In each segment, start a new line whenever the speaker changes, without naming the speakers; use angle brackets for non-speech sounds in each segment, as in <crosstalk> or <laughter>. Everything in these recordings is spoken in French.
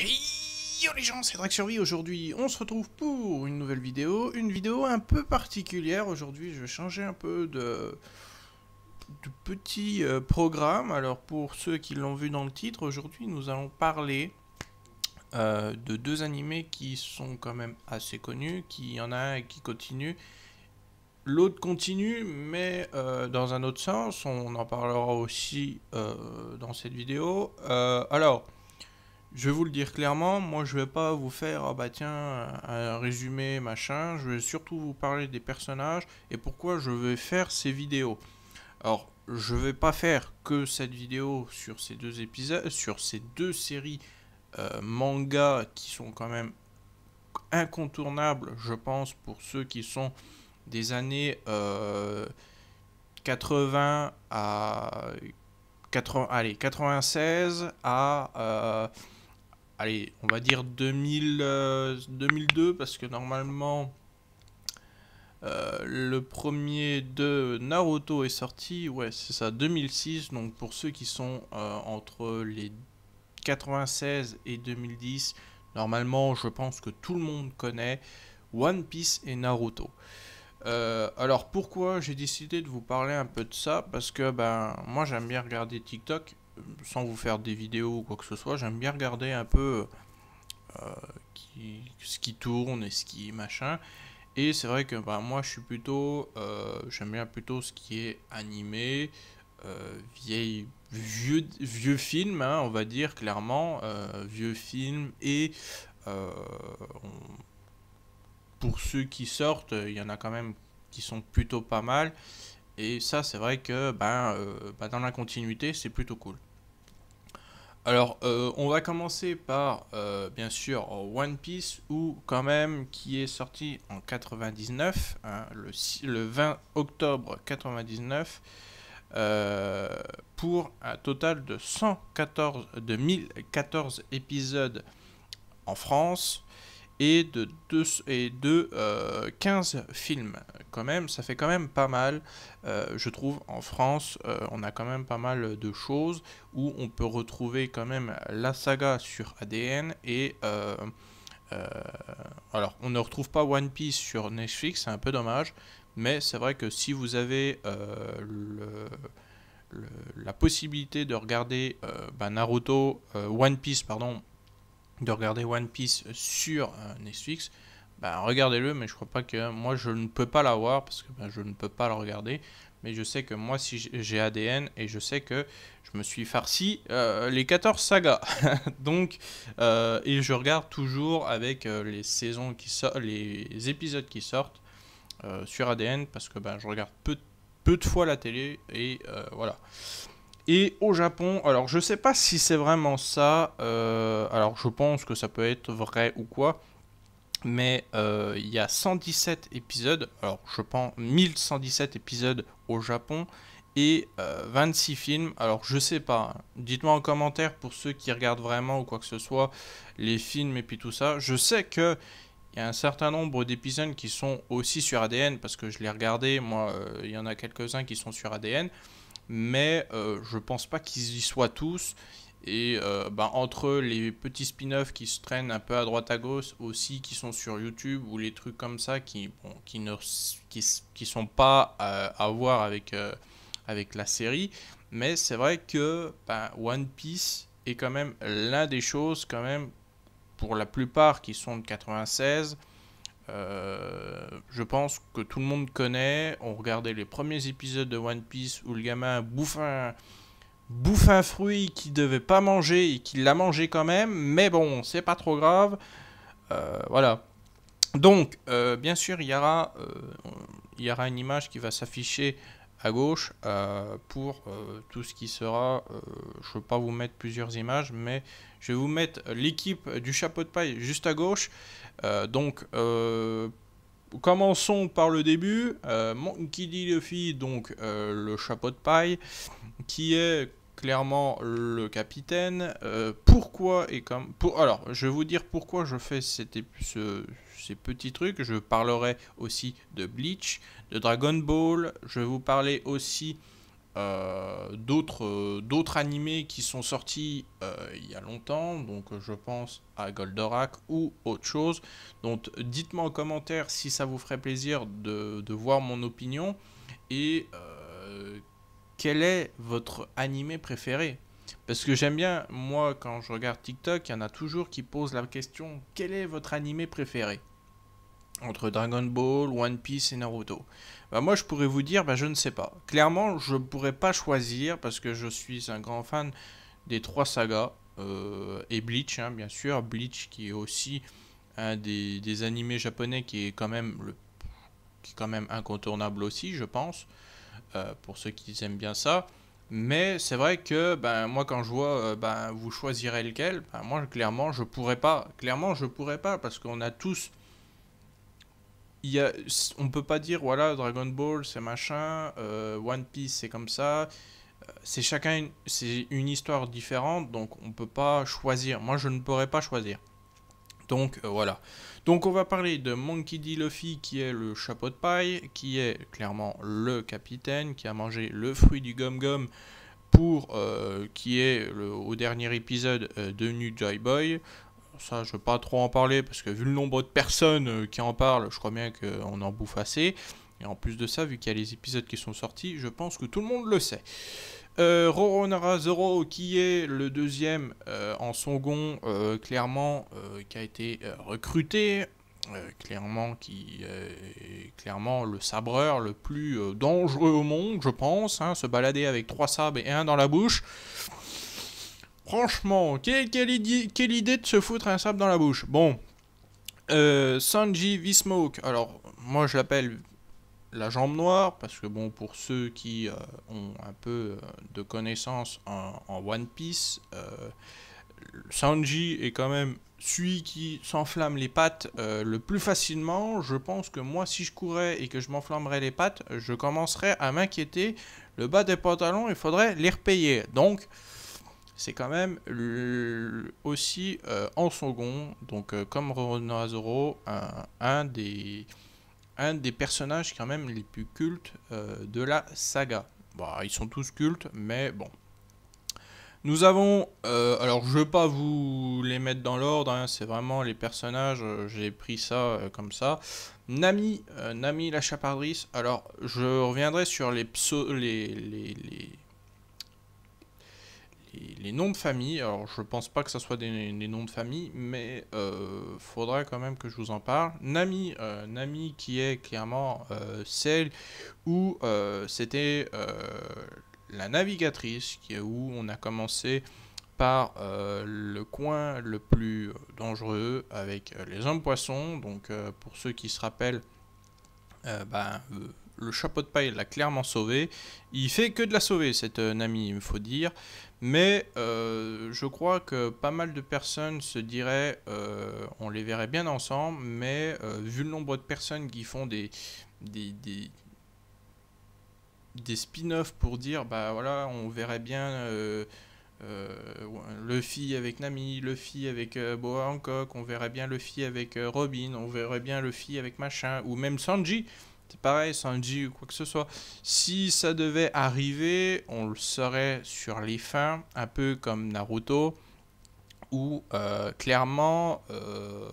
Hey les gens, c'est Drake aujourd'hui on se retrouve pour une nouvelle vidéo, une vidéo un peu particulière, aujourd'hui je vais changer un peu de, petit euh, programme, alors pour ceux qui l'ont vu dans le titre, aujourd'hui nous allons parler euh, de deux animés qui sont quand même assez connus, qui y en a un qui continue, l'autre continue mais euh, dans un autre sens, on en parlera aussi dans cette vidéo, alors je vais vous le dire clairement, moi je vais pas vous faire ah, bah tiens un résumé machin, je vais surtout vous parler des personnages et pourquoi je vais faire ces vidéos. Alors je vais pas faire que cette vidéo sur ces deux épisodes, sur ces deux séries euh, manga qui sont quand même incontournables, je pense, pour ceux qui sont des années 80 euh, à 80, allez, 96 à euh, allez, on va dire 2002, euh, parce que normalement, euh, le premier de Naruto est sorti, ouais, c'est ça, 2006. Donc pour ceux qui sont euh, entre les 96 et 2010, normalement, je pense que tout le monde connaît One Piece et Naruto. alors pourquoi j'ai décidé de vous parler un peu de ça Parce que ben moi j'aime bien regarder TikTok sans vous faire des vidéos ou quoi que ce soit, j'aime bien regarder un peu euh, ce qui tourne et ce qui machin. Et c'est vrai que bah, moi je suis plutôt, euh, j'aime bien plutôt ce qui est animé, euh, vieille, vieux, vieux film, hein, on va dire clairement, vieux film et pour ceux qui sortent, il y en a quand même qui sont plutôt pas mal. Et ça, c'est vrai que ben, ben dans la continuité, c'est plutôt cool. Alors, euh, on va commencer par, euh, bien sûr, One Piece, ou quand même, qui est sorti en 99, hein, le, 20 octobre 99, euh, pour un total de 114, de 1014 épisodes en France, et de, et de 15 euh, films. Quand même, ça fait quand même pas mal, euh, je trouve, en France, euh, on a quand même pas mal de choses où on peut retrouver quand même la saga sur ADN et... alors, on ne retrouve pas One Piece sur Netflix, c'est un peu dommage, mais c'est vrai que si vous avez la possibilité de regarder bah, Naruto, One Piece, pardon, de regarder One Piece euh, sur euh, Netflix, bah, regardez-le, mais je crois pas que moi je ne peux pas l'avoir parce que bah, je ne peux pas le regarder. Mais je sais que moi, si j'ai ADN et je sais que je me suis farci euh, les 14 sagas. <laughs> Donc, et je regarde toujours avec les saisons qui sortent, les épisodes qui sortent sur ADN parce que bah, je regarde peu, peu de fois la télé et voilà. Et au Japon, alors je sais pas si c'est vraiment ça, euh, alors je pense que ça peut être vrai ou quoi, mais euh, il y a 117 épisodes, alors je pense 1117 épisodes au Japon et 26 euh, films. Alors je sais pas, hein. dites-moi en commentaire pour ceux qui regardent vraiment ou quoi que ce soit les films et puis tout ça. Je sais que il y a un certain nombre d'épisodes qui sont aussi sur ADN parce que je l'ai regardé, moi il y en a quelques-uns qui sont sur ADN mais je euh, je pense pas qu'ils y soient tous. Et euh, ben, entre les petits spin-offs qui se traînent un peu à droite à gauche aussi, qui sont sur YouTube ou les trucs comme ça qui, ne sont pas euh, à voir avec, la série, mais c'est vrai que ben, One Piece est quand même l'un des choses quand même pour la plupart qui sont de 96 euh, je pense que tout le monde connaît. On regardait les premiers épisodes de One Piece où le gamin bouffe un, bouffe un fruit qu'il devait pas manger et qu'il l'a mangé quand même. Mais bon, c'est pas trop grave. Euh, voilà. Donc, euh, bien sûr, il y, aura, il y aura une image qui va s'afficher à gauche pour tout ce qui sera. je ne pas vous mettre plusieurs images, mais je vais vous mettre l'équipe du chapeau de paille juste à gauche. Euh, donc, euh, commençons par le début. Euh, qui Monkey D. Luffy, donc le chapeau de paille, qui est clairement le capitaine. pourquoi et comme... Pour, alors, je vais vous dire pourquoi je fais ces petits trucs. Je parlerai aussi de Bleach, de Dragon Ball. Je vais vous parler aussi euh, euh, d'autres animés qui sont sortis euh, il y a longtemps, donc je pense à Goldorak ou autre chose. Donc dites-moi en commentaire si ça vous ferait plaisir de, de voir mon opinion et quel est votre animé préféré parce que j'aime bien, moi, quand je regarde TikTok, il y en a toujours qui posent la question quel est votre animé préféré entre Dragon Ball, One Piece et Naruto bah moi je pourrais vous dire bah je ne sais pas. Clairement je ne pourrais pas choisir parce que je suis un grand fan des trois sagas euh, et Bleach hein, bien sûr. Bleach qui est aussi un des, des, animés japonais qui est quand même le quand même incontournable aussi je pense euh, pour ceux qui aiment bien ça. Mais c'est vrai que ben, moi quand je vois euh, ben, vous choisirez lequel, ben, moi clairement je pourrais pas. Clairement je pourrais pas parce qu'on a tous il y on peut pas dire voilà Dragon Ball c'est machin, euh, One Piece c'est comme ça. Euh, c'est chacun c'est une histoire différente, donc on peut pas choisir. Moi je ne pourrais pas choisir. Donc euh, voilà. Donc on va parler de Monkey D. Luffy qui est le chapeau de paille, qui est clairement le capitaine, qui a mangé le fruit du gum gum pour qui est au dernier épisode devenu Joy Boy ça je ne veux pas trop en parler parce que vu le nombre de personnes euh, qui en parlent, je crois bien qu'on en bouffe assez. Et en plus de ça, vu qu'il y a les épisodes qui sont sortis, je pense que tout le monde le sait. Euh, qui est le deuxième euh, en songon euh, clairement, qui a été recruté. clairement, qui est clairement le sabreur le plus dangereux au monde, je pense. Hein, se balader avec trois sabres et un dans la bouche. Franchement, quelle, idée, de se foutre un sable dans la bouche. Bon. Euh, Sanji V-Smoke. Alors, moi je l'appelle la jambe noire, parce que bon, pour ceux qui euh, ont un peu euh, de connaissances en, One Piece, Sanji est quand même celui qui s'enflamme les pattes le plus facilement. Je pense que moi, si je courais et que je m'enflammerais les pattes, je commencerais à m'inquiéter. Le bas des pantalons, il faudrait les repayer. Donc, c'est quand même aussi euh, en second, donc euh, comme Rono un, des, un des personnages quand même les plus cultes euh, de la saga. Bah, ils sont tous cultes, mais bon. Nous avons, alors je ne vais pas vous les mettre dans l'ordre, hein, c'est vraiment les personnages, j'ai pris ça comme ça. Nami, Nami la chapardrice, alors je reviendrai sur les, les, les, les les noms de famille. Alors, je pense pas que ce soit des, noms de famille, mais euh, faudrait quand même que je vous en parle. Nami, euh, Nami qui est clairement euh, celle où euh, c'était la navigatrice, qui est où on a commencé par le coin le plus dangereux avec les hommes poissons. Donc, pour ceux qui se rappellent, ben, le chapeau de paille l'a clairement sauvé. Il fait que de la sauver cette euh, Nami, il me faut dire. Mais euh, je crois que pas mal de personnes se diraient, euh, on les verrait bien ensemble, mais vu le nombre de personnes qui font des, des, des, des spin-offs pour dire, bah voilà, on verrait bien Luffy avec Nami, Luffy avec Boa Hancock, on verrait bien Luffy avec Robin, on verrait bien Luffy avec machin, ou même Sanji. C'est pareil, Sanji ou quoi que ce soit. Si ça devait arriver, on le saurait sur les fins, un peu comme Naruto, Ou euh, clairement, euh,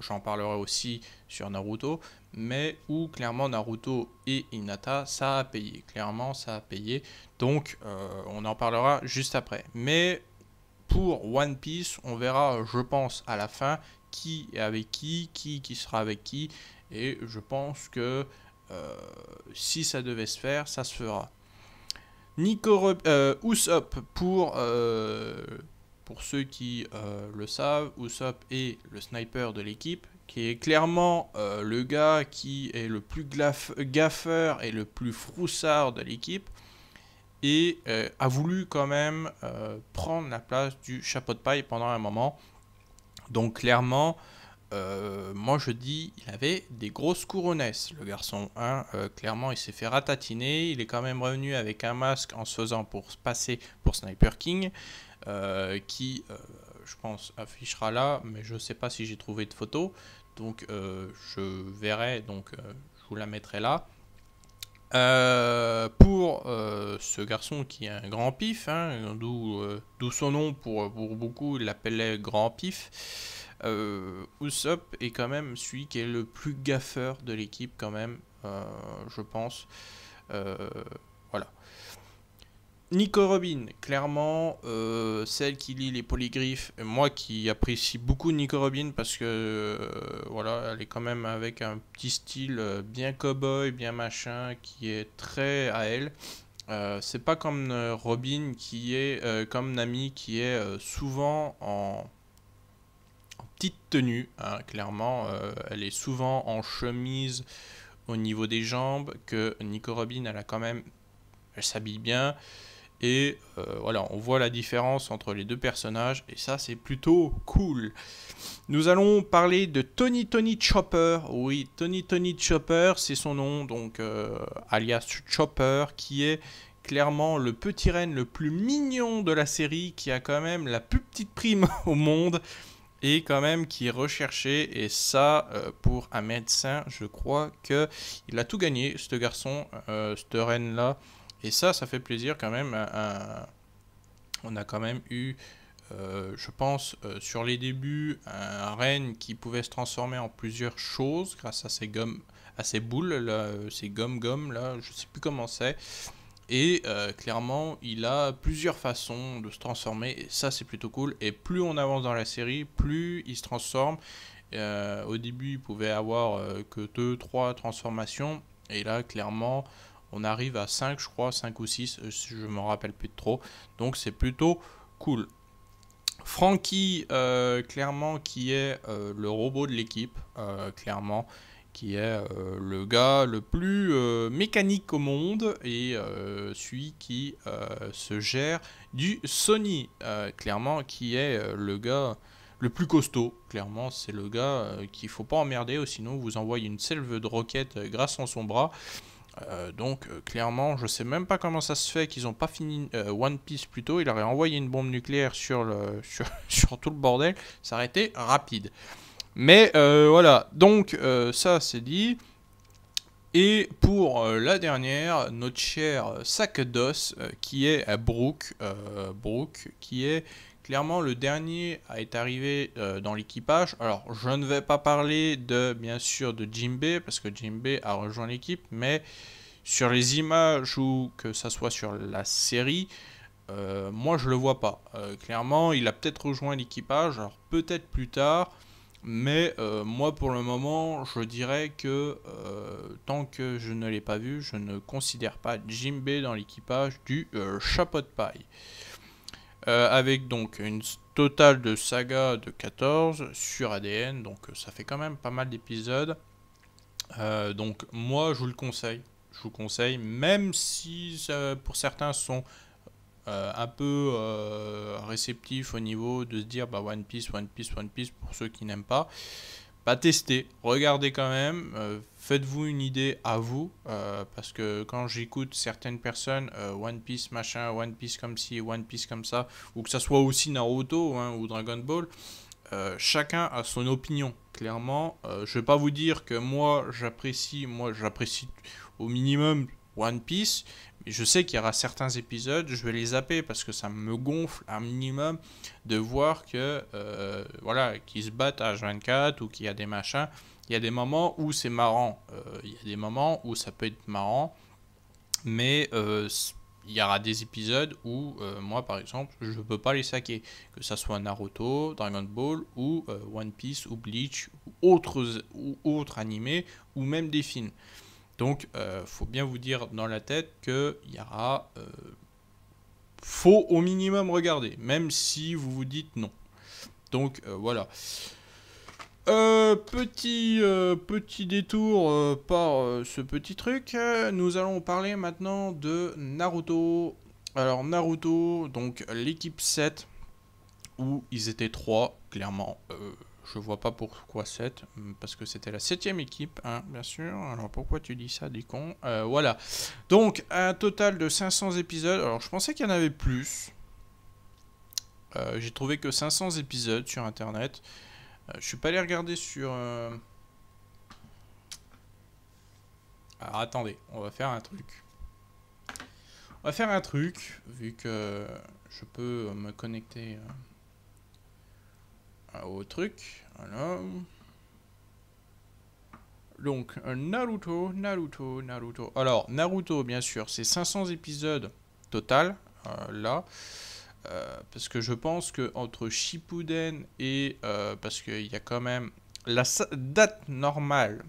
j'en parlerai aussi sur Naruto, mais où clairement Naruto et Inata, ça a payé. Clairement, ça a payé. Donc, euh, on en parlera juste après. Mais pour One Piece, on verra, je pense, à la fin qui est avec qui, qui qui sera avec qui, et je pense que euh, si ça devait se faire, ça se fera. Nico euh, pour, euh, pour ceux qui euh, le savent, Usopp est le sniper de l'équipe, qui est clairement le gars qui est le plus gaffeur et le plus froussard de l'équipe, et a voulu quand même prendre la place du chapeau de paille pendant un moment. Donc clairement, euh, moi je dis, il avait des grosses couronnes, le garçon. Hein. Euh, clairement, il s'est fait ratatiner. Il est quand même revenu avec un masque en se faisant pour passer pour Sniper King, euh, qui, je pense, affichera là, mais je ne sais pas si j'ai trouvé de photo. Donc je verrai, donc je vous la mettrai là. pour ce garçon qui est un grand pif, hein, d'où son nom pour, pour beaucoup, il l'appelait grand pif. Euh, Usopp est quand même celui qui est le plus gaffeur de l'équipe quand même, euh, je pense. Euh, voilà. Nico Robin, clairement, celle qui lit les polygriffes, moi qui apprécie beaucoup Nico Robin parce que voilà, elle est quand même avec un petit style bien cowboy, bien machin, qui est très à elle. c'est pas comme Robin qui est, comme Nami, qui est souvent en, petite tenue, hein, clairement. Euh, elle est souvent en chemise au niveau des jambes, que Nico Robin, elle a quand même, elle s'habille bien. Et euh, voilà, on voit la différence entre les deux personnages, et ça c'est plutôt cool. Nous allons parler de Tony Tony Chopper. Oui, Tony Tony Chopper, c'est son nom, donc euh, alias Chopper, qui est clairement le petit renne le plus mignon de la série, qui a quand même la plus petite prime <laughs> au monde et quand même qui est recherché. Et ça, euh, pour un médecin, je crois que il a tout gagné, ce garçon, euh, cette reine-là. Et ça, ça fait plaisir quand même. On a quand même eu, euh, je pense, sur les débuts, un reine qui pouvait se transformer en plusieurs choses grâce à ses gommes, à ses boules, là, ses gommes-gommes, là, je sais plus comment c'est. Et euh, clairement, il a plusieurs façons de se transformer. Et ça, c'est plutôt cool. Et plus on avance dans la série, plus il se transforme. Euh, au début, il pouvait avoir euh, que 2-3 transformations. Et là, clairement, on arrive à 5, je crois, 5 ou 6. Je me rappelle plus de trop. Donc, c'est plutôt cool. Frankie, clairement, qui est le robot de l'équipe, clairement qui est euh, le gars le plus euh, mécanique au monde et euh, celui qui se gère du Sony, clairement, qui est le gars le plus costaud. Clairement, c'est le gars qu'il ne faut pas emmerder, sinon vous envoie une selve de roquettes grâce à son bras. donc clairement, je sais même pas comment ça se fait qu'ils n'ont pas fini One Piece plus tôt. Il aurait envoyé une bombe nucléaire sur, <laughs> sur tout le bordel. Ça aurait été rapide. Mais euh, voilà, donc euh, ça c'est dit. Et pour euh, la dernière, notre cher sac d'os qui est Brooke, Brooke, qui est clairement le dernier à être arrivé dans l'équipage. Alors je ne vais pas parler de bien sûr de Jimbe parce que Jimbe a rejoint l'équipe, mais sur les images ou que ça soit sur la série, moi je le vois pas. clairement, il a peut-être rejoint l'équipage, alors peut-être plus tard. Mais euh, moi, pour le moment, je dirais que euh, tant que je ne l'ai pas vu, je ne considère pas Jimbe dans l'équipage du euh, chapeau de paille. avec donc une totale de saga de 14 sur ADN, donc ça fait quand même pas mal d'épisodes. donc moi, je vous le conseille. Je vous conseille, même si pour certains sont euh, un peu euh, réceptif au niveau de se dire bah, One Piece, One Piece, One Piece pour ceux qui n'aiment pas, Pas testez, regardez quand même, euh, faites-vous une idée à vous, parce que quand j'écoute certaines personnes, One Piece machin, One Piece comme ci, One Piece comme ça, ou que ça soit aussi Naruto hein, ou Dragon Ball, chacun a son opinion, clairement. je vais pas vous dire que moi j'apprécie, moi j'apprécie au minimum One Piece, je sais qu'il y aura certains épisodes, je vais les zapper parce que ça me gonfle un minimum de voir que euh, voilà, qu'ils se battent à 24 ou qu'il y a des machins. Il y a des moments où c'est marrant, euh, il y a des moments où ça peut être marrant, mais euh, il y aura des épisodes où moi par exemple je ne peux pas les saquer, que ça soit Naruto, Dragon Ball ou One Piece ou Bleach ou autres ou autres animés ou même des films. Donc, euh, faut bien vous dire dans la tête qu'il y aura... faux euh, faut au minimum regarder, même si vous vous dites non. Donc, euh, voilà. petit, petit détour par ce petit truc. Nous allons parler maintenant de Naruto. Alors, Naruto, donc l'équipe 7, où ils étaient trois, clairement... Je vois pas pourquoi 7, hum, parce que c'était la 7 équipe, hein, bien sûr. Alors pourquoi tu dis ça, des cons euh, Voilà. Donc, un total de 500 épisodes. Alors, je pensais qu'il y en avait plus. Euh, j'ai trouvé que 500 épisodes sur Internet. Euh, je suis pas allé regarder sur... Alors, attendez, on va faire un truc. On va faire un truc, vu que je peux me connecter au truc. Donc, euh, Naruto, Naruto, Naruto. Alors, Naruto, bien sûr, c'est 500 épisodes total, euh, là. Euh, parce que je pense que entre Shippuden et... parce qu'il y a quand même la date normale.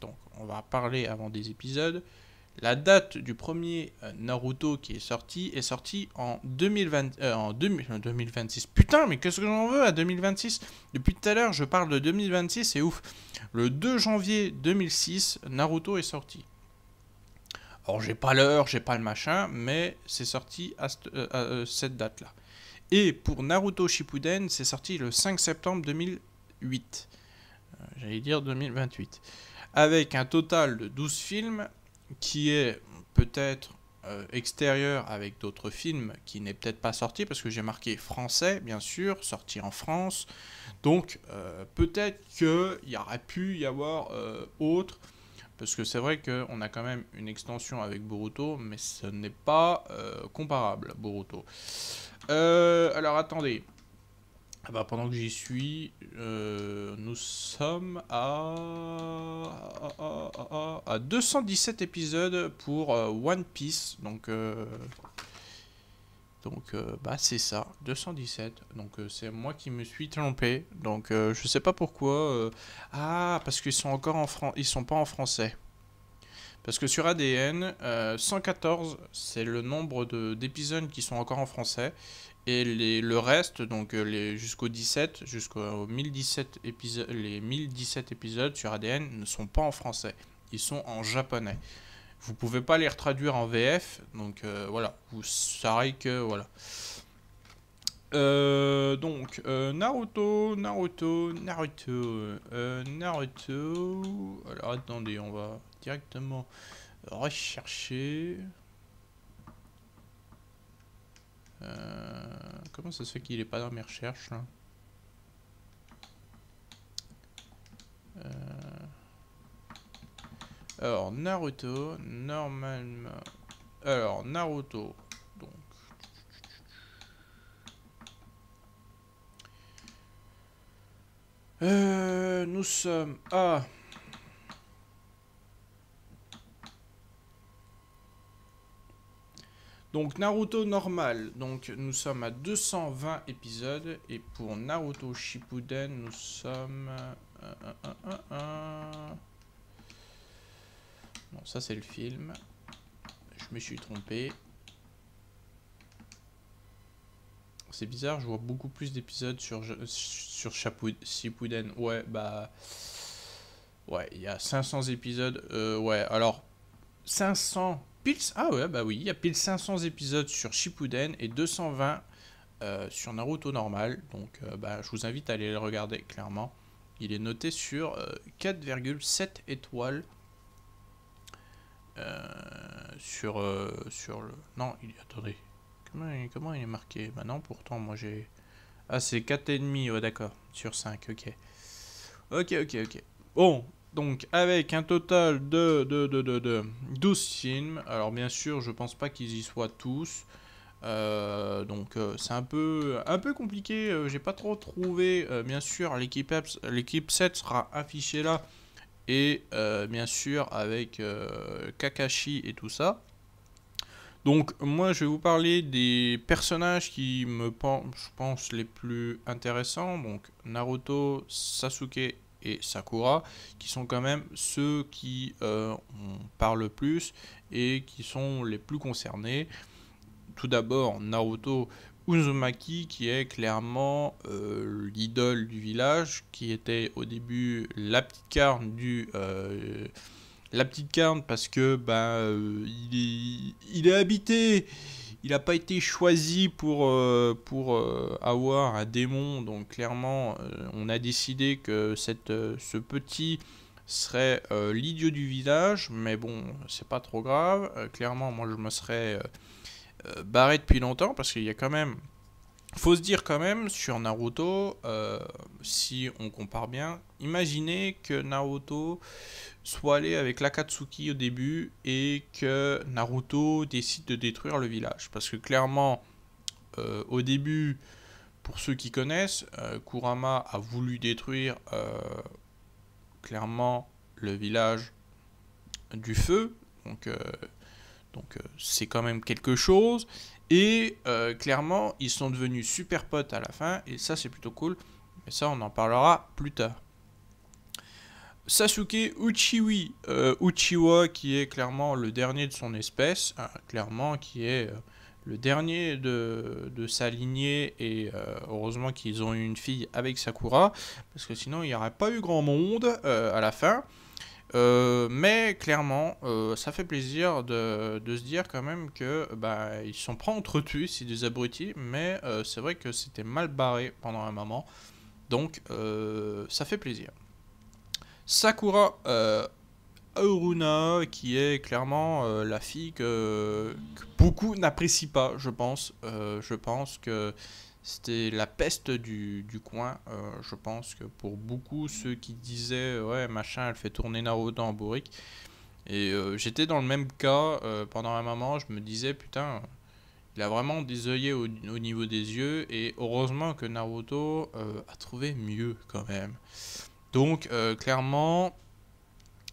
Donc, on va parler avant des épisodes. La date du premier euh, Naruto qui est sorti est sortie en, euh, en 2026. Putain, mais qu'est-ce que j'en veux à 2026 Depuis tout à l'heure, je parle de 2026, c'est ouf. Le 2 janvier 2006, Naruto est sorti. Alors, j'ai pas l'heure, j'ai pas le machin, mais c'est sorti à, cette euh, date-là. Et pour Naruto Shippuden, c'est sorti le 5 septembre 2008. J'allais dire 2028. Avec un total de 12 films qui est peut-être euh, extérieur avec d'autres films qui n'est peut-être pas sorti parce que j'ai marqué français bien sûr sorti en France donc euh, peut-être qu'il y aurait pu y avoir euh, autre parce que c'est vrai qu'on a quand même une extension avec Boruto mais ce n'est pas comparable Boruto alors attendez ah bah pendant que j'y suis, euh, nous sommes à... À, 217 épisodes pour euh, One Piece. Donc, euh, donc bah c'est ça, 217. Donc c'est moi qui me suis trompé. Donc je sais pas pourquoi. Ah, parce qu'ils sont encore en Ils sont pas en français. Parce que sur ADN, 114, c'est le nombre d'épisodes qui sont encore en français. Et le reste, donc euh, les, jusqu'au 17, jusqu'au 1017 épisodes, les 1017 épisodes sur ADN ne sont pas en français, ils sont en japonais. Vous pouvez pas les retraduire en VF, donc euh, voilà, vous savez que voilà. Euh, donc Naruto, Naruto, Naruto, Naruto. Alors attendez, on va directement rechercher. Euh, comment ça se fait qu'il n'est pas dans mes recherches là euh, Alors Naruto, normalement... Alors Naruto, donc... Euh, nous sommes à... Donc Naruto normal, donc nous sommes à 220 épisodes et pour Naruto Shippuden nous sommes... Euh, euh, euh, euh ça c'est le film, je me suis trompé. C'est bizarre, je vois beaucoup plus d'épisodes sur, sur Shippuden. Ouais, bah... Ouais, il y a 500 épisodes. ouais, alors... 500 ah ouais, bah oui, il y a pile 500 épisodes sur Shippuden et 220 euh, sur Naruto normal. Donc euh, bah, je vous invite à aller le regarder, clairement. Il est noté sur 4,7 euh, étoiles. sur sur le non il attendez comment, comment il est marqué bah non pourtant moi j'ai ah c'est 4,5 ouais d'accord sur 5 ok ok ok ok bon donc avec un total de, de, 12 films. Alors bien sûr, je pense pas qu'ils y soient tous. Euh, donc euh, c'est un peu, un peu compliqué, Je euh, j'ai pas trop trouvé. bien sûr, l'équipe 7 sera affichée là. Et bien sûr avec Kakashi et tout ça. Donc moi je vais vous parler des personnages qui me pensent, je pense les plus intéressants. Donc Naruto, Sasuke Sakura, qui sont quand même ceux qui parlent euh, parle le plus et qui sont les plus concernés. Tout d'abord, Naruto Uzumaki, qui est clairement euh, l'idole du village, qui était au début la petite carne du. Euh, la petite carne parce que ben il est habité, il n'a pas été choisi pour, euh, pour euh, avoir un démon, donc clairement, euh, on a décidé que cette, ce petit serait l'idiot du village, mais bon, c'est pas trop grave. clairement, moi, je me serais barré depuis longtemps, parce qu'il y a quand même... Faut se dire quand même, sur Naruto, si on compare bien, Imaginez que Naruto soit allé avec l'Akatsuki au début et que Naruto décide de détruire le village. Parce que clairement, euh, au début, pour ceux qui connaissent, euh, Kurama a voulu détruire euh, clairement le village du feu. Donc, donc c'est quand même quelque chose. Et clairement, ils sont devenus super potes à la fin. Et ça, c'est plutôt cool. Mais ça, on en parlera plus tard. Sasuke Uchiwi, euh, Uchiwa qui est clairement le dernier de son espèce, hein, clairement qui est euh, le dernier de, de, sa lignée et euh, heureusement qu'ils ont eu une fille avec Sakura parce que sinon il n'y aurait pas eu grand monde à la fin. mais clairement, ça fait plaisir de, se dire quand même que bah, ils sont pas entretus, c'est des abrutis, mais c'est vrai que c'était mal barré pendant un moment, donc ça fait plaisir. Sakura euh, qui est clairement euh, la fille que, beaucoup n'apprécient pas, je pense. Euh, je pense que c'était la peste du, coin. Euh, je pense que pour beaucoup, ceux qui disaient Ouais, machin, elle fait tourner Naruto en bourrique. Et j'étais dans le même cas pendant un moment, je me disais Putain. Il a vraiment des œillets au, niveau des yeux et heureusement que Naruto a trouvé mieux quand même. Donc euh, clairement,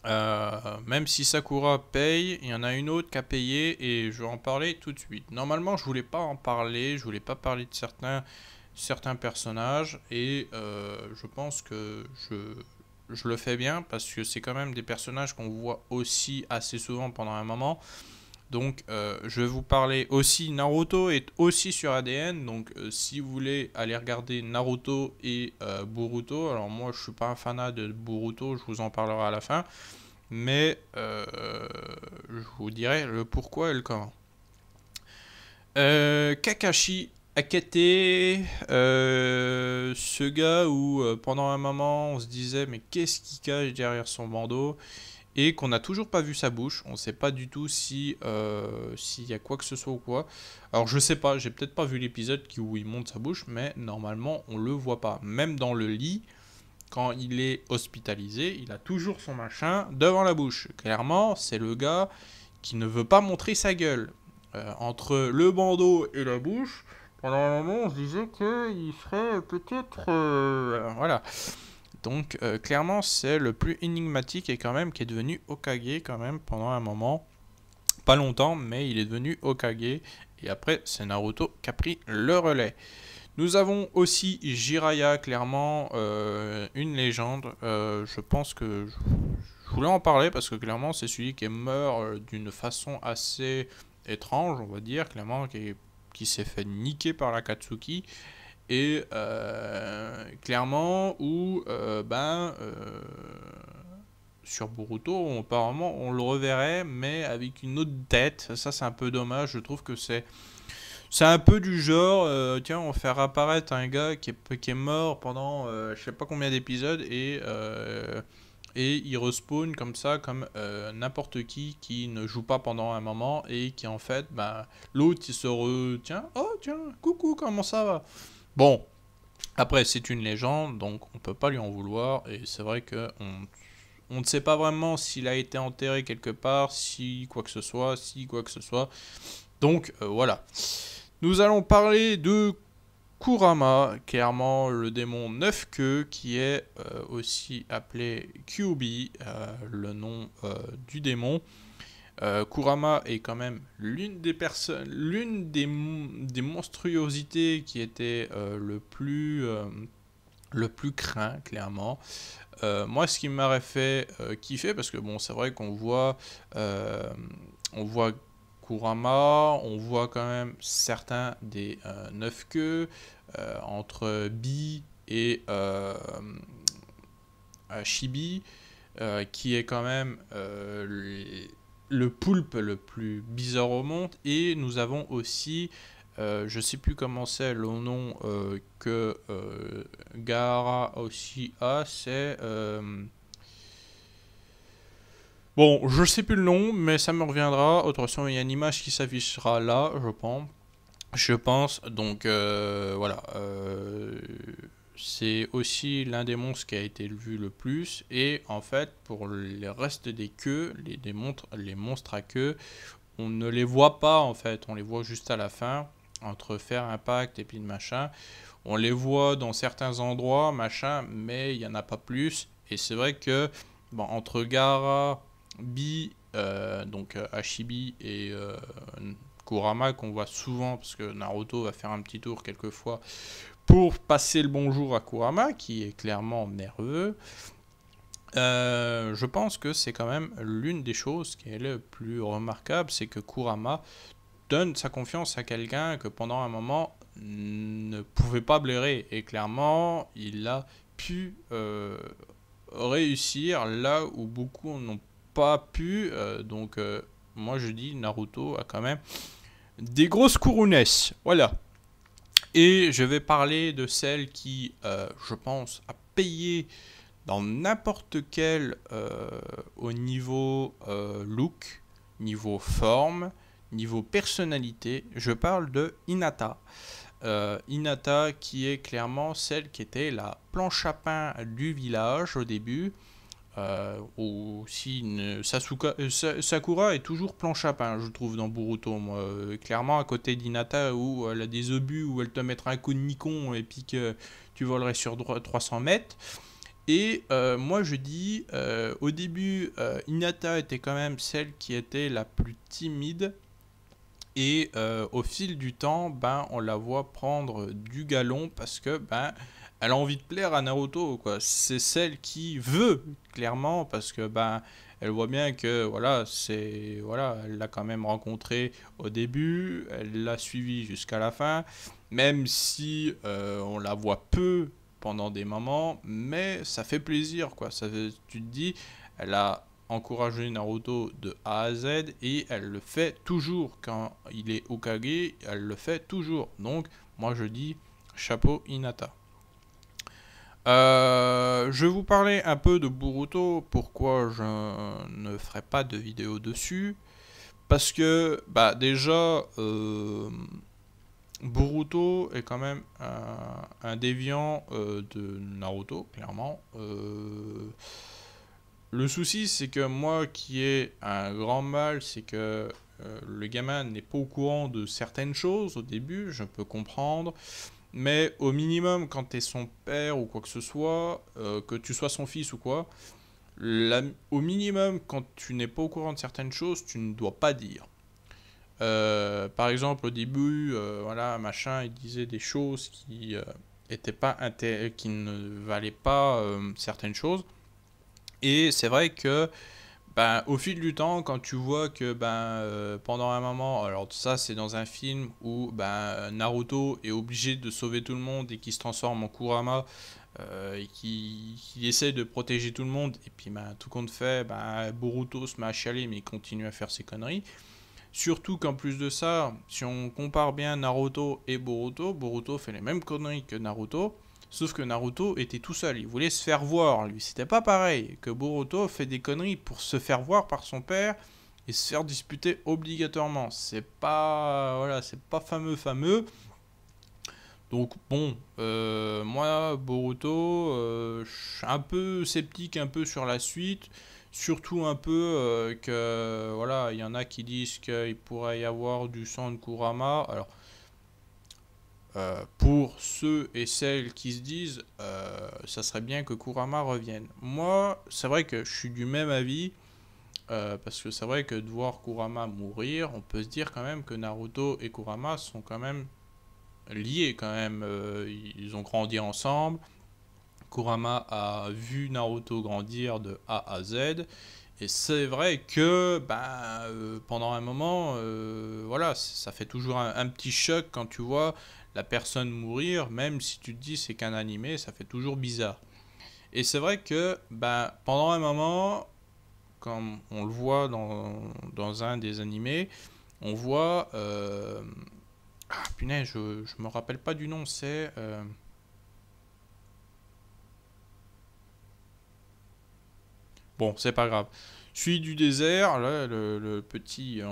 euh, même si Sakura paye, il y en a une autre qui a payé et je vais en parler tout de suite. Normalement, je voulais pas en parler, je voulais pas parler de certains personnages et euh, je pense que je, je, le fais bien parce que c'est quand même des personnages qu'on voit aussi assez souvent pendant un moment donc euh, je vais vous parler aussi, Naruto est aussi sur ADN, donc euh, si vous voulez aller regarder Naruto et Buruto. Euh, Boruto, alors moi je suis pas un fanat de Boruto, je vous en parlerai à la fin, mais je vous dirai le pourquoi et le comment. Kakashi Akate, ce gars où pendant un moment on se disait mais qu'est-ce qu'il cache derrière son bandeau et qu'on n'a toujours pas vu sa bouche. On ne sait pas du tout si euh, s'il y a quoi que ce soit ou quoi. Alors je sais pas, j'ai peut-être pas vu l'épisode où il monte sa bouche, mais normalement on le voit pas. Même dans le lit, quand il est hospitalisé, il a toujours son machin devant la bouche. Clairement, c'est le gars qui ne veut pas montrer sa gueule. Euh, entre le bandeau et la bouche, pendant un moment on se disait qu'il serait peut-être... Euh, voilà. Donc euh, clairement c'est le plus énigmatique et quand même qui est devenu Okage quand même pendant un moment. Pas longtemps mais il est devenu Okage et après c'est Naruto qui a pris le relais. Nous avons aussi Jiraya, clairement euh, une légende. Euh, je pense que je, voulais en parler parce que clairement c'est celui qui meurt d'une façon assez étrange, on va dire, clairement qui, qui s'est fait niquer par la Katsuki et euh, clairement où euh, ben euh, sur Boruto apparemment on le reverrait mais avec une autre tête ça c'est un peu dommage je trouve que c'est c'est un peu du genre tiens on fait apparaître un gars qui est, mort pendant je sais pas combien d'épisodes et et il respawn comme ça, comme n'importe qui qui ne joue pas pendant un moment et qui en fait, ben, l'autre il se retient. Oh tiens, coucou, comment ça va Bon, après, c'est une légende, donc on ne peut pas lui en vouloir. Et c'est vrai que on, on ne sait pas vraiment s'il a été enterré quelque part, si quoi que ce soit, si quoi que ce soit. Donc euh, voilà. Nous allons parler de Kurama, clairement le démon neuf queues, qui est euh, aussi appelé Kyubi, euh, le nom du démon. Euh, Kurama est quand même l'une des personnes, l'une des, des, monstruosités qui était euh, le plus euh, le plus craint clairement. moi, ce qui m'aurait fait kiffer, parce que bon, c'est vrai qu'on voit on voit Kurama, on voit quand même certains des neuf queues entre Bi et Shibi. qui est quand même le poulpe le plus bizarre au monde. Et nous avons aussi, euh, je sais plus comment c'est le nom euh, que euh, Gara aussi a, c'est... Bon, je sais plus le nom, mais ça me reviendra. Autrement, il y a une image qui s'affichera là, je pense. Je pense, donc voilà c'est aussi l'un des monstres qui a été vu le plus. Et en fait, pour le reste des queues, les, les monstres à queue, on ne les voit pas en fait. On les voit juste à la fin, entre faire impact et puis de machin. On les voit dans certains endroits, machin, mais il n'y en a pas plus. Et c'est vrai que bon, entre Gara, Bi, euh, donc euh, Hashibi et euh, Kurama, qu'on voit souvent, parce que Naruto va faire un petit tour quelquefois pour passer le bonjour à Kurama, qui est clairement nerveux, euh, je pense que c'est quand même l'une des choses qui est le plus remarquable, c'est que Kurama donne sa confiance à quelqu'un que pendant un moment ne pouvait pas blairer. Et clairement, il a pu euh, réussir là où beaucoup n'ont pas pu. Euh, donc, moi je dis, Naruto a quand même des grosses couronnes. Voilà. Et je vais parler de celle qui, euh, je pense, a payé dans n'importe quel euh, au niveau euh, look, niveau forme, niveau personnalité. Je parle de Inata. Inata qui est clairement celle qui était la planche à pain du village au début euh, ou si euh, Sakura est toujours planche je trouve, dans Boruto. Euh, clairement, à côté d'Inata, où elle a des obus, où elle te mettra un coup de Nikon et puis que tu volerais sur 300 mètres. Et moi je dis, au début, Inata était quand même celle qui était la plus timide. Et au fil du temps, ben, on la voit prendre du galon parce que ben, elle a envie de plaire à Naruto quoi. C'est celle qui veut clairement parce que ben elle voit bien que voilà, c'est voilà, elle l'a quand même rencontré au début, elle l'a suivi jusqu'à la fin, même si euh, on la voit peu pendant des moments, mais ça fait plaisir quoi. Ça tu te dis elle a encouragé Naruto de A à Z et elle le fait toujours quand il est Okage, elle le fait toujours. Donc moi je dis chapeau Inata. Euh, je vais vous parler un peu de Boruto, pourquoi je ne ferai pas de vidéo dessus. Parce que, bah déjà, euh, Boruto est quand même un, déviant euh, de Naruto, clairement. Euh, le souci, c'est que moi qui ai un grand mal, c'est que le gamin n'est pas au courant de certaines choses au début, je peux comprendre. Mais au minimum, quand tu es son père ou quoi que ce soit, euh, que tu sois son fils ou quoi, au minimum, quand tu n'es pas au courant de certaines choses, tu ne dois pas dire. Euh, par exemple, au début, euh, voilà, machin, il disait des choses qui euh, étaient pas qui ne valaient pas certaines choses. Et c'est vrai que ben, au fil du temps, quand tu vois que ben, euh, pendant un moment, alors ça c'est dans un film où ben, Naruto est obligé de sauver tout le monde et qui se transforme en Kurama euh, et qui, qui, essaie de protéger tout le monde, et puis ben, tout compte fait, ben, Boruto se met à chialer mais il continue à faire ses conneries. Surtout qu'en plus de ça, si on compare bien Naruto et Boruto, Boruto fait les mêmes conneries que Naruto, Sauf que Naruto était tout seul, il voulait se faire voir, lui. C'était pas pareil que Boruto fait des conneries pour se faire voir par son père et se faire disputer obligatoirement. C'est pas voilà, c'est pas fameux fameux. Donc bon, euh, moi Boruto, je euh, suis un peu sceptique un peu sur la suite, surtout un peu euh, que voilà, il y en a qui disent qu'il pourrait y avoir du sang de Kurama. Alors euh, pour ceux et celles qui se disent euh, ça serait bien que Kurama revienne. Moi, c'est vrai que je suis du même avis, euh, parce que c'est vrai que de voir Kurama mourir, on peut se dire quand même que Naruto et Kurama sont quand même liés quand même. ils ont grandi ensemble. Kurama a vu Naruto grandir de A à Z. Et c'est vrai que ben, pendant un moment, voilà, ça fait toujours un petit choc quand tu vois la personne mourir, même si tu te dis c'est qu'un animé, ça fait toujours bizarre. Et c'est vrai que ben, pendant un moment, comme on le voit dans, un des animés, on voit... Euh... Ah punaise, je ne me rappelle pas du nom, c'est... Euh, bon, c'est pas grave. Celui du désert, là, le, petit euh,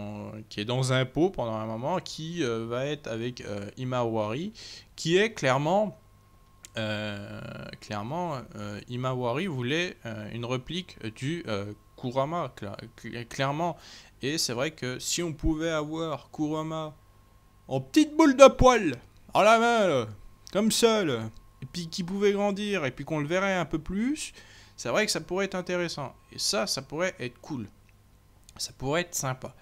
qui est dans un pot pendant un moment, qui euh, va être avec euh, Imawari, qui est clairement. clairement, Imawari voulait une réplique du Kurama, clairement. Et c'est vrai que si on pouvait avoir Kurama en petite boule de poil, à la main, comme seul, et puis qui pouvait grandir, et puis qu'on le verrait un peu plus, c'est vrai que ça pourrait être intéressant. Et ça, ça pourrait être cool. Ça pourrait être sympa.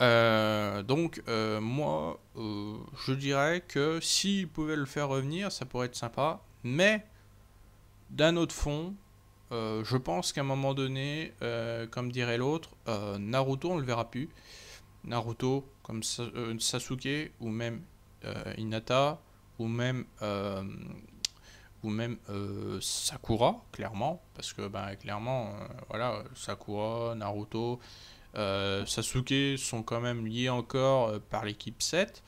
Euh, donc euh, moi, euh, je dirais que s'ils pouvaient le faire revenir, ça pourrait être sympa. Mais d'un autre fond, je pense qu'à un moment donné, comme dirait l'autre, Naruto, on ne le verra plus. Naruto, comme Sasuke, ou même Inata, ou même ou même euh, Sakura, clairement, parce que ben, clairement, euh, voilà, Sakura, Naruto, euh, Sasuke sont quand même liés encore par l'équipe 7.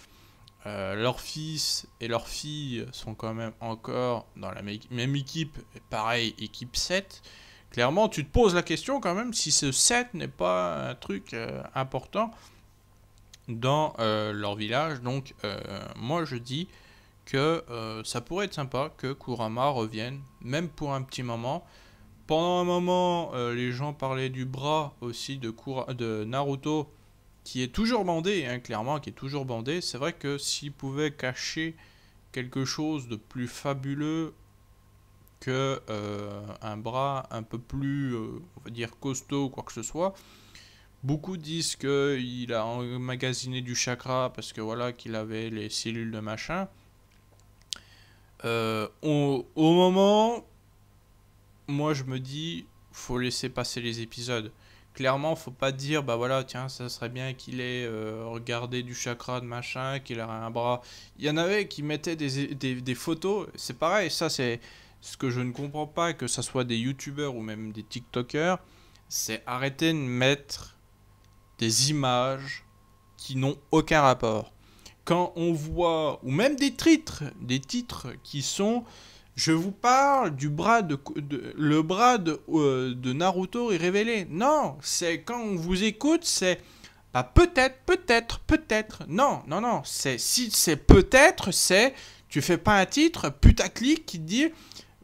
leurs fils et leurs filles sont quand même encore dans la même équipe, pareil, équipe 7. Clairement, tu te poses la question quand même si ce 7 n'est pas un truc important dans leur village. Donc, moi je dis que euh, ça pourrait être sympa que Kurama revienne, même pour un petit moment. Pendant un moment, euh, les gens parlaient du bras aussi de, de Naruto, qui est toujours bandé, hein, clairement, qui est toujours bandé. C'est vrai que s'il pouvait cacher quelque chose de plus fabuleux que euh, un bras un peu plus, on va dire, costaud ou quoi que ce soit, Beaucoup disent qu'il a emmagasiné du chakra parce que voilà qu'il avait les cellules de machin. Euh, au moment, moi je me dis, faut laisser passer les épisodes. Clairement, faut pas dire, bah voilà, tiens, ça serait bien qu'il ait euh, regardé du chakra de machin, qu'il aurait un bras. Il y en avait qui mettaient des, photos, c'est pareil, ça c'est ce que je ne comprends pas, que ce soit des youtubeurs ou même des tiktokers, c'est arrêter de mettre des images qui n'ont aucun rapport quand on voit, ou même des titres, des titres qui sont, je vous parle du bras de, le bras euh, de, Naruto est révélé. Non, c'est quand on vous écoute, c'est bah, peut-être, peut-être, peut-être. Non, non, non, c'est si c'est peut-être, c'est tu fais pas un titre putaclic qui dit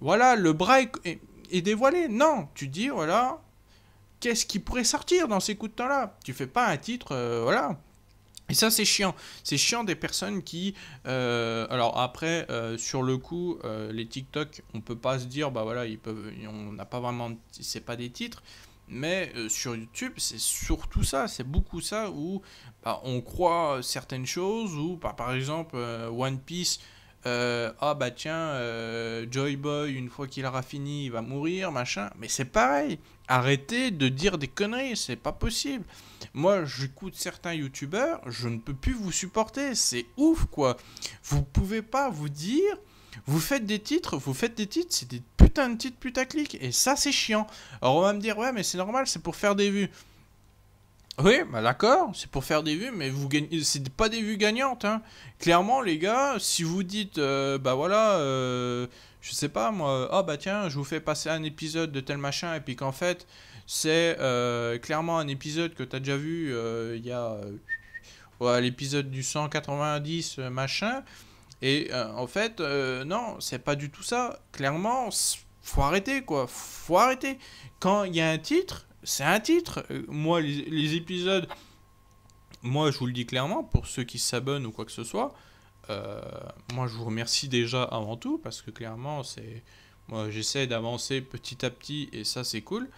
voilà le bras est, dévoilé. Non, tu dis voilà qu'est-ce qui pourrait sortir dans ces coups de temps là. Tu fais pas un titre euh, voilà. Et ça, c'est chiant. C'est chiant des personnes qui... Euh, alors après, euh, sur le coup, euh, les TikTok, on ne peut pas se dire, bah voilà, ils peuvent, on n'a pas vraiment... C'est pas des titres. Mais sur YouTube, c'est surtout ça, c'est beaucoup ça où bah, on croit certaines choses, ou bah, par exemple One Piece, euh, ah bah tiens, euh, Joy Boy, une fois qu'il aura fini, il va mourir, machin. Mais c'est pareil, arrêtez de dire des conneries, c'est pas possible. Moi, j'écoute certains youtubeurs, je ne peux plus vous supporter, c'est ouf quoi. Vous pouvez pas vous dire, vous faites des titres, vous faites des titres, c'est des putains de titres putaclic, et ça c'est chiant. Alors on va me dire, ouais, mais c'est normal, c'est pour faire des vues. Oui, bah, d'accord, c'est pour faire des vues, mais vous gagnez, c'est pas des vues gagnantes. Hein. Clairement, les gars, si vous dites, euh, bah voilà, euh, je sais pas moi, ah bah tiens, je vous fais passer un épisode de tel machin, et puis qu'en fait, c'est euh, clairement un épisode que t'as déjà vu, il y a l'épisode du 190 machin, et en fait, non, c'est pas du tout ça. Clairement, faut arrêter quoi, faut arrêter. Quand il y a un titre, c'est un titre. Euh, moi, les, épisodes, moi, je vous le dis clairement, pour ceux qui s'abonnent ou quoi que ce soit, euh, moi, je vous remercie déjà avant tout parce que clairement, c'est moi, j'essaie d'avancer petit à petit et ça, c'est cool.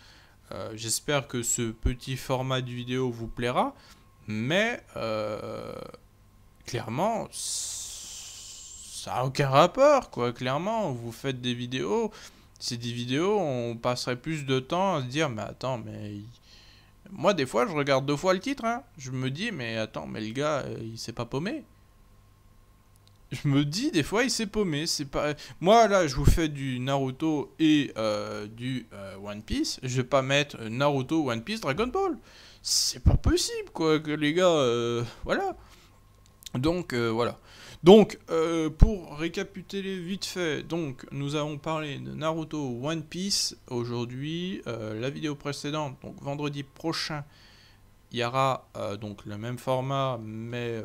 Euh, j'espère que ce petit format de vidéo vous plaira, mais clairement, ça n'a aucun rapport, quoi. Clairement, vous faites des vidéos c'est des vidéos, on passerait plus de temps à se dire, mais attends, mais... Moi, des fois, je regarde deux fois le titre. Hein. Je me dis, mais attends, mais le gars, euh, il s'est pas paumé. Je me dis, des fois, il s'est paumé. C'est pas... Moi, là, je vous fais du Naruto et euh, du euh, One Piece. Je vais pas mettre Naruto, One Piece, Dragon Ball. C'est pas possible, quoi, que les gars... Voilà. Donc, voilà. Donc, euh, pour récapituler vite fait, donc nous avons parlé de Naruto One Piece aujourd'hui. Euh, la vidéo précédente, donc vendredi prochain, il y aura euh, donc le même format, mais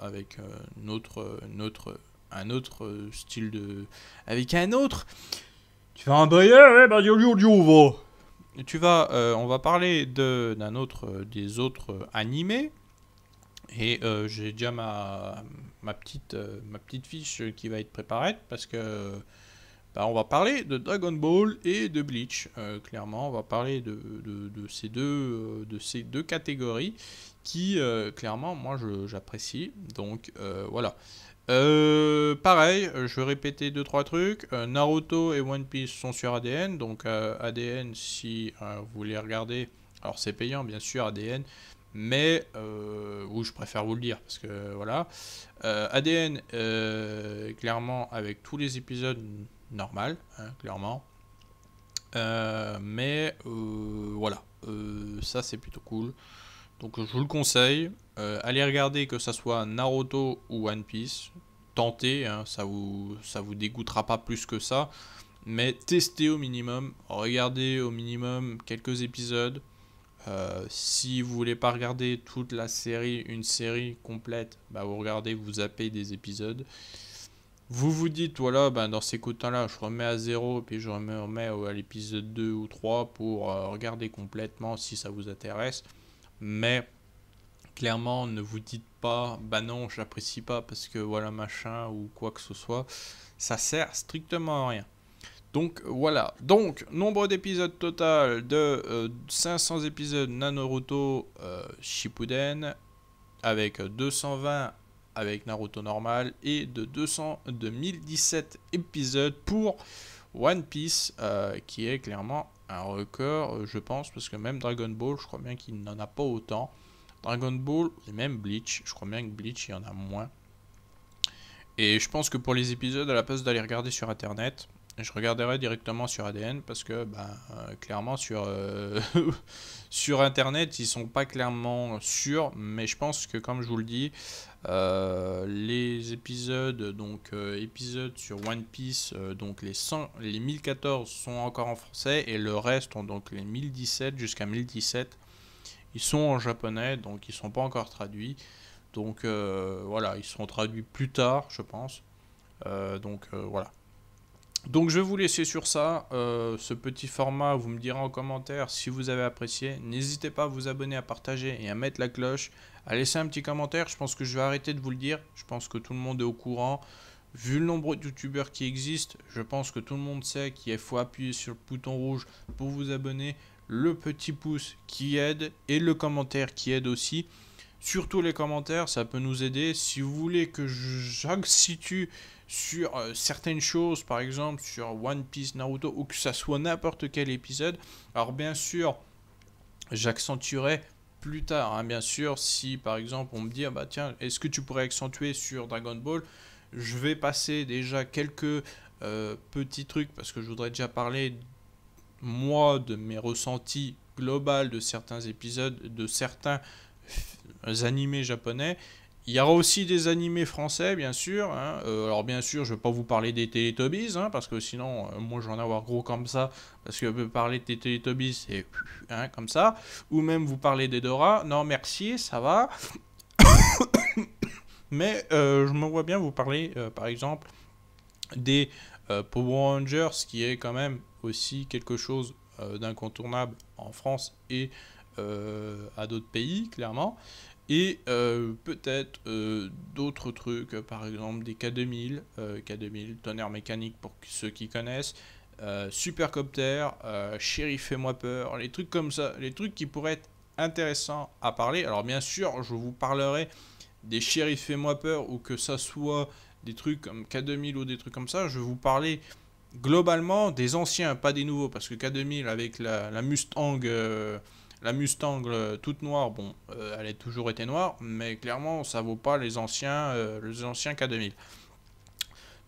avec notre, notre, un autre style de, avec un autre. Tu vas un ouais, bah, Tu vas, on va parler d'un autre, des autres animés. Et j'ai déjà ma, ma petite, euh, ma petite fiche qui va être préparée parce que bah, on va parler de Dragon Ball et de Bleach. Euh, clairement, on va parler de, ces, deux, euh, de ces deux catégories qui, clairement, moi j'apprécie. Donc voilà. pareil, je vais répéter 2-3 trucs. Naruto et One Piece sont sur ADN. Donc ADN, si vous voulez regarder, alors c'est payant bien sûr, ADN mais euh, où je préfère vous le dire parce que voilà. Euh, ADN, euh, clairement, avec tous les épisodes normal, hein, clairement. mais voilà, ça c'est plutôt cool. Donc je vous le conseille, allez regarder que ça soit Naruto ou One Piece. Tentez, hein, ça vous vous dégoûtera pas plus que ça, mais testez au minimum, regardez au minimum quelques épisodes. Euh, si vous voulez pas regarder toute la série, une série complète, bah, vous regardez, vous zappez des épisodes. Vous vous dites, voilà, ben, dans ces cotons là je remets à zéro, puis je remets à l'épisode 2 ou 3 pour euh, regarder complètement si ça vous intéresse. Mais clairement, ne vous dites pas, bah non, j'apprécie pas parce que voilà machin ou quoi que ce soit. Ça sert strictement à rien. Donc voilà. Donc, nombre d'épisodes total de 500 euh, épisodes Naruto euh, Shippuden avec 220 euh, avec Naruto normal et de 200 1017 épisodes pour One Piece qui est clairement un record je pense parce que même Dragon Ball je crois bien qu'il n'en a pas autant. Dragon Ball et même Bleach, je crois bien que Bleach il y en a moins. Et je pense que pour les épisodes à la place d'aller regarder sur internet, je regarderai directement sur ADN parce que ben, clairement sur, euh, <laughs> sur internet ils sont pas clairement sûrs mais je pense que comme je vous le dis euh, les épisodes donc épisodes sur One Piece donc les 100, les 1014 sont encore en français et le reste ont donc les 1017 jusqu'à 1017 ils sont en japonais donc ils sont pas encore traduits donc voilà ils seront traduits plus tard je pense donc voilà donc je vais vous laisser sur ça, euh, ce petit format, vous me direz en commentaire si vous avez apprécié. N'hésitez pas à vous abonner, à partager et à mettre la cloche, à laisser un petit commentaire, je pense que je vais arrêter de vous le dire, je pense que tout le monde est au courant. Vu le nombre de youtubeurs qui existent, je pense que tout le monde sait qu'il faut appuyer sur le bouton rouge pour vous abonner, le petit pouce qui aide et le commentaire qui aide aussi. Surtout les commentaires, ça peut nous aider. Si vous voulez que j'accentue sur euh, certaines choses, par exemple sur One Piece, Naruto, ou que ça soit n'importe quel épisode, alors bien sûr, j'accentuerai plus tard. Hein. Bien sûr, si par exemple on me dit, ah bah tiens, est-ce que tu pourrais accentuer sur Dragon Ball Je vais passer déjà quelques euh, petits trucs parce que je voudrais déjà parler moi de mes ressentis global de certains épisodes, de certains euh, animés japonais. Il y aura aussi des animés français, bien sûr. Hein. Euh, alors, bien sûr, je ne vais pas vous parler des Teletubbies, hein, parce que sinon, euh, je moi, j'en avoir gros comme ça. Parce que parler des Teletubbies, c'est hein, comme ça. Ou même vous parler des Dora. Non, merci, ça va. <coughs> Mais je me vois bien vous parler, par exemple, des Power Rangers, qui est quand même aussi quelque chose d'incontournable en France et euh, à d'autres pays, clairement. Et euh, peut-être euh, d'autres trucs, par exemple des K2000, K2000, tonnerre mécanique pour ceux qui connaissent, supercopter, shérif fais-moi peur, les trucs comme ça, les trucs qui pourraient être intéressants à parler. Alors bien sûr, je vous parlerai des shérifs fais-moi peur ou que ça soit des trucs comme K2000 ou des trucs comme ça, je vais vous parler globalement des anciens, pas des nouveaux, parce que K2000 avec la, Mustang la Mustang euh, toute noire, bon, euh, elle a toujours été noire, mais clairement, ça vaut pas les anciens, euh, les anciens K2000.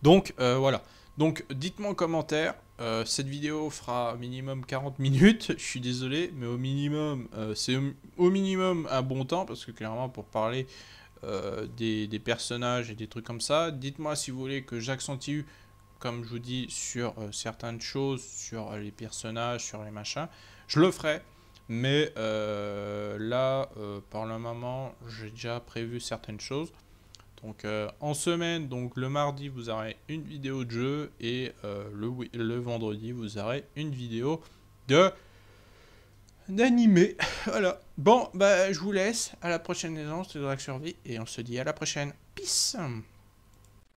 Donc, voilà. Donc, dites-moi en commentaire. cette vidéo fera minimum 40 minutes, je suis désolé, mais au minimum, c'est au minimum un bon temps, parce que clairement, pour parler des, personnages et des trucs comme ça, dites-moi si vous voulez que j'accentue comme je vous dis, sur certaines choses, sur les personnages, sur les machins, je le ferai. Mais euh, là, euh, par le moment, j'ai déjà prévu certaines choses. Donc euh, en semaine, donc le mardi, vous aurez une vidéo de jeu et le, vendredi, vous aurez une vidéo de d'animé. <laughs> voilà. Bon, bah je vous laisse. À la prochaine c'est de Drag Survie et on se dit à la prochaine. Peace